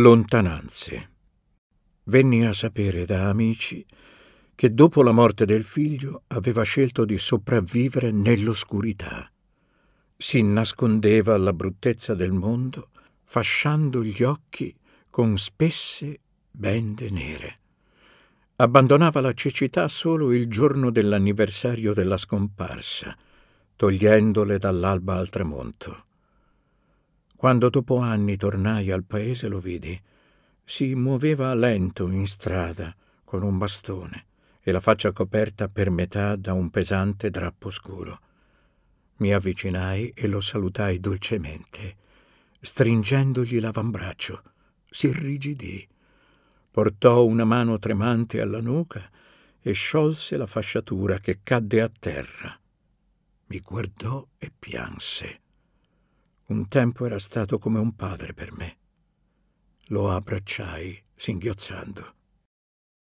Lontananze. Venni a sapere da amici che dopo la morte del figlio aveva scelto di sopravvivere nell'oscurità. Si nascondeva alla bruttezza del mondo, fasciando gli occhi con spesse bende nere. Abbandonava la cecità solo il giorno dell'anniversario della scomparsa, togliendole dall'alba al tramonto. Quando dopo anni tornai al paese lo vidi. Si muoveva lento in strada con un bastone e la faccia coperta per metà da un pesante drappo scuro. Mi avvicinai e lo salutai dolcemente, stringendogli l'avambraccio. Si irrigidì. Portò una mano tremante alla nuca e sciolse la fasciatura che cadde a terra. Mi guardò e pianse. Un tempo era stato come un padre per me. Lo abbracciai, singhiozzando.